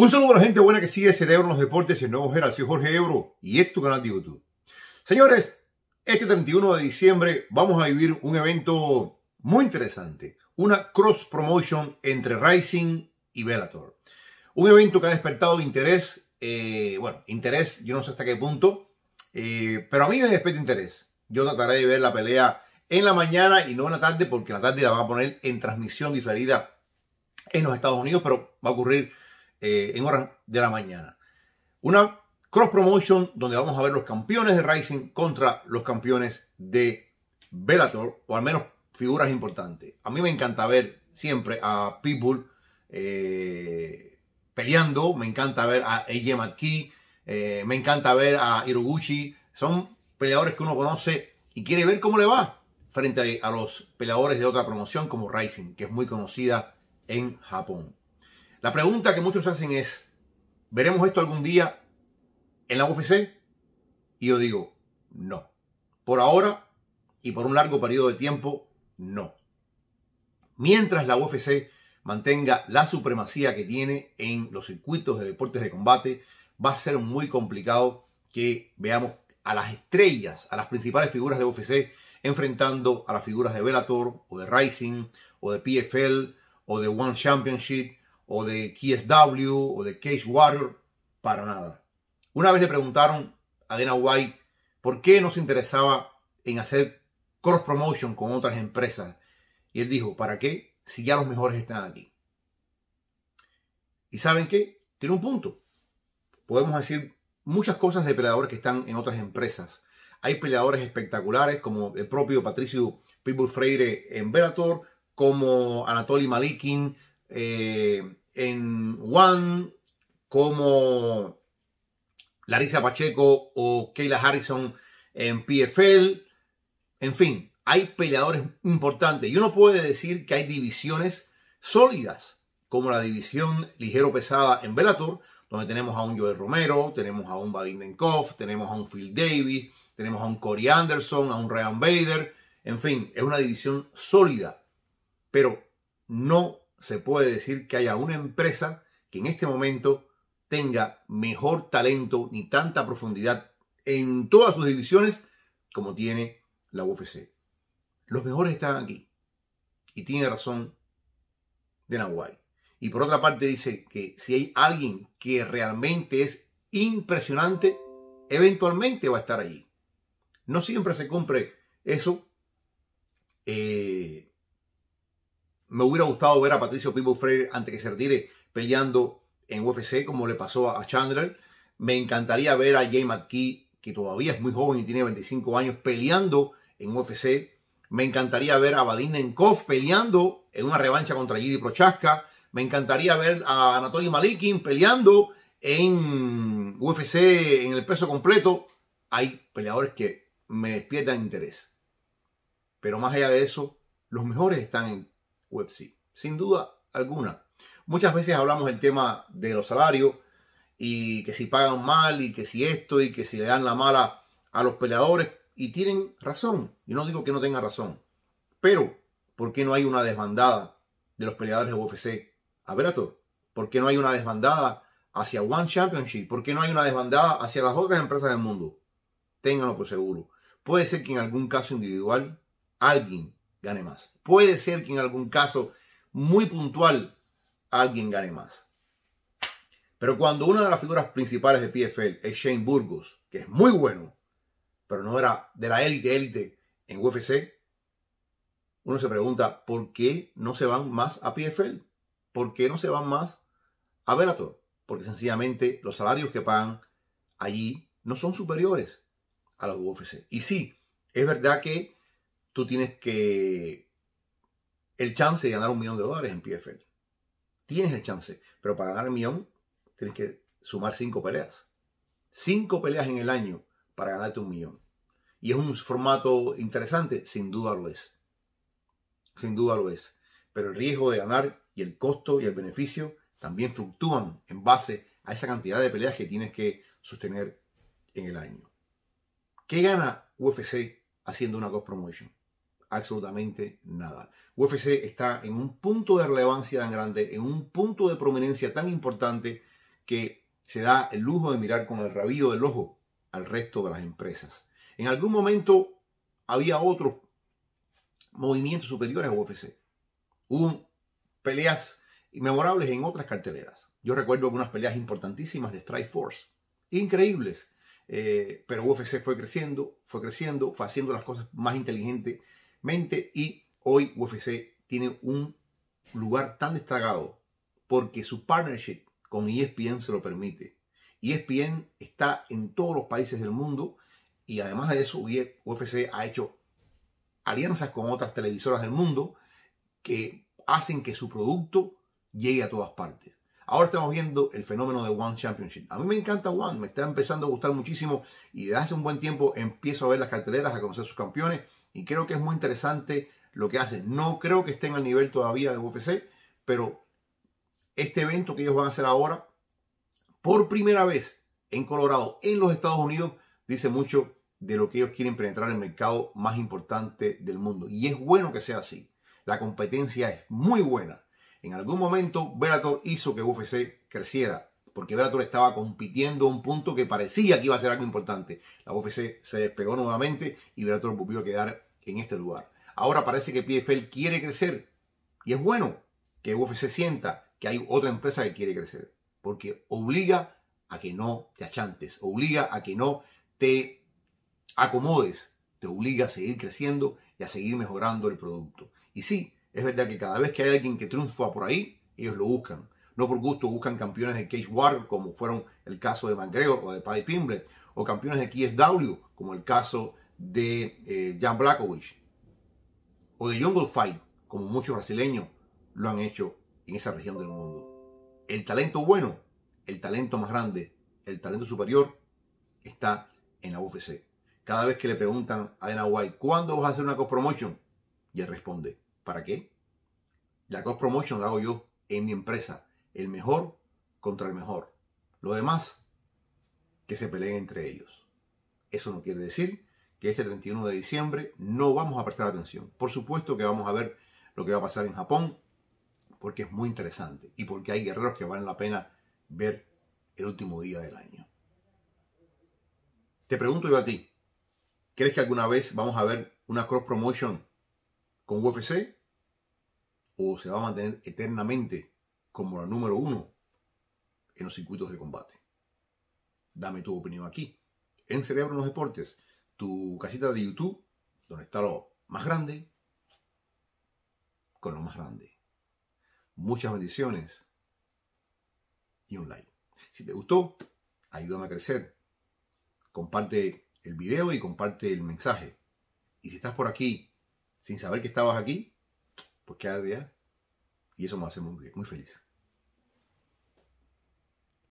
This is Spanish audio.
Un saludo a la gente buena que sigue Cerebro en los Deportes el Nuevo Geral. Soy Jorge Ebro y es tu canal de YouTube. Señores, este 31 de diciembre vamos a vivir un evento muy interesante. Una cross promotion entre Rising y velator Un evento que ha despertado interés. Eh, bueno, interés, yo no sé hasta qué punto. Eh, pero a mí me despierta interés. Yo trataré de ver la pelea en la mañana y no en la tarde porque la tarde la van a poner en transmisión diferida en los Estados Unidos, pero va a ocurrir eh, en horas de la mañana. Una cross promotion donde vamos a ver los campeones de Rising contra los campeones de Bellator, o al menos figuras importantes. A mí me encanta ver siempre a people eh, peleando, me encanta ver a AJ McKee, eh, me encanta ver a Hiroguchi. Son peleadores que uno conoce y quiere ver cómo le va frente a los peleadores de otra promoción como Rising, que es muy conocida en Japón. La pregunta que muchos hacen es, ¿veremos esto algún día en la UFC? Y yo digo, no. Por ahora y por un largo periodo de tiempo, no. Mientras la UFC mantenga la supremacía que tiene en los circuitos de deportes de combate, va a ser muy complicado que veamos a las estrellas, a las principales figuras de UFC enfrentando a las figuras de Bellator o de Rising o de PFL o de One Championship o de KSW o de Cage Warrior, para nada. Una vez le preguntaron a Dana White por qué no se interesaba en hacer cross promotion con otras empresas. Y él dijo, ¿para qué? Si ya los mejores están aquí. ¿Y saben qué? Tiene un punto. Podemos decir muchas cosas de peleadores que están en otras empresas. Hay peleadores espectaculares como el propio Patricio People Freire en Bellator, como Anatoly Malikin, eh, en One, como Larissa Pacheco o Kayla Harrison en PFL. En fin, hay peleadores importantes. y uno puede decir que hay divisiones sólidas, como la división ligero-pesada en Bellator, donde tenemos a un Joel Romero, tenemos a un Vadim tenemos a un Phil Davis, tenemos a un Corey Anderson, a un Ryan Bader. En fin, es una división sólida, pero no se puede decir que haya una empresa que en este momento tenga mejor talento ni tanta profundidad en todas sus divisiones como tiene la UFC. Los mejores están aquí. Y tiene razón de Nahuay. Y por otra parte dice que si hay alguien que realmente es impresionante, eventualmente va a estar allí. No siempre se cumple eso. Eh, me hubiera gustado ver a Patricio Pibo Freire antes que se retire peleando en UFC, como le pasó a Chandler. Me encantaría ver a Jay McKee, que todavía es muy joven y tiene 25 años, peleando en UFC. Me encantaría ver a Vadim Nenkov peleando en una revancha contra Giri Prochaska. Me encantaría ver a Anatoly Malikin peleando en UFC en el peso completo. Hay peleadores que me despiertan interés. Pero más allá de eso, los mejores están en WebSeed, sin duda alguna. Muchas veces hablamos del tema de los salarios y que si pagan mal y que si esto y que si le dan la mala a los peleadores y tienen razón. Yo no digo que no tengan razón, pero ¿por qué no hay una desbandada de los peleadores de UFC a Bellator? ¿Por qué no hay una desbandada hacia One Championship? ¿Por qué no hay una desbandada hacia las otras empresas del mundo? Ténganlo por seguro. Puede ser que en algún caso individual alguien gane más. Puede ser que en algún caso muy puntual alguien gane más. Pero cuando una de las figuras principales de PFL es Shane Burgos, que es muy bueno, pero no era de la élite élite en UFC, uno se pregunta, ¿por qué no se van más a PFL? ¿Por qué no se van más a Bellator? Porque sencillamente los salarios que pagan allí no son superiores a los de UFC. Y sí, es verdad que tú tienes que el chance de ganar un millón de dólares en PFL. Tienes el chance, pero para ganar un millón tienes que sumar cinco peleas. Cinco peleas en el año para ganarte un millón. Y es un formato interesante, sin duda lo es. Sin duda lo es. Pero el riesgo de ganar y el costo y el beneficio también fluctúan en base a esa cantidad de peleas que tienes que sostener en el año. ¿Qué gana UFC haciendo una cross promotion? absolutamente nada. UFC está en un punto de relevancia tan grande, en un punto de prominencia tan importante que se da el lujo de mirar con el rabillo del ojo al resto de las empresas. En algún momento había otros movimientos superiores a UFC. Hubo peleas inmemorables en otras carteleras. Yo recuerdo algunas peleas importantísimas de Strike Force, increíbles. Eh, pero UFC fue creciendo, fue creciendo, fue haciendo las cosas más inteligentes y hoy UFC tiene un lugar tan destacado porque su partnership con ESPN se lo permite. ESPN está en todos los países del mundo y además de eso UFC ha hecho alianzas con otras televisoras del mundo que hacen que su producto llegue a todas partes. Ahora estamos viendo el fenómeno de One Championship. A mí me encanta One, me está empezando a gustar muchísimo y desde hace un buen tiempo empiezo a ver las carteleras, a conocer sus campeones y creo que es muy interesante lo que hacen. No creo que estén al nivel todavía de UFC, pero este evento que ellos van a hacer ahora, por primera vez en Colorado, en los Estados Unidos, dice mucho de lo que ellos quieren penetrar en el mercado más importante del mundo. Y es bueno que sea así. La competencia es muy buena. En algún momento, Bellator hizo que UFC creciera porque Bellator estaba compitiendo a un punto que parecía que iba a ser algo importante. La UFC se despegó nuevamente y Bellator volvió a quedar en este lugar. Ahora parece que PFL quiere crecer y es bueno que UFC sienta que hay otra empresa que quiere crecer, porque obliga a que no te achantes, obliga a que no te acomodes, te obliga a seguir creciendo y a seguir mejorando el producto. Y sí, es verdad que cada vez que hay alguien que triunfa por ahí, ellos lo buscan. No por gusto buscan campeones de Cage War, como fueron el caso de McGregor o de Paddy Pimble, o campeones de KSW, como el caso de eh, Jan Blackovich o de Jungle Fight, como muchos brasileños lo han hecho en esa región del mundo. El talento bueno, el talento más grande, el talento superior está en la UFC. Cada vez que le preguntan a Dana White, ¿cuándo vas a hacer una co promotion Y él responde, ¿para qué? La co promotion la hago yo en mi empresa, el mejor contra el mejor. Lo demás, que se peleen entre ellos. Eso no quiere decir que este 31 de diciembre no vamos a prestar atención. Por supuesto que vamos a ver lo que va a pasar en Japón, porque es muy interesante y porque hay guerreros que valen la pena ver el último día del año. Te pregunto yo a ti, ¿crees que alguna vez vamos a ver una cross promotion con UFC? ¿O se va a mantener eternamente como la número uno en los circuitos de combate. Dame tu opinión aquí. En Cerebro en los Deportes, tu casita de YouTube, donde está lo más grande, con lo más grande. Muchas bendiciones y un like. Si te gustó, ayúdame a crecer. Comparte el video y comparte el mensaje. Y si estás por aquí sin saber que estabas aquí, pues quédate ya y eso me hace muy, feliz.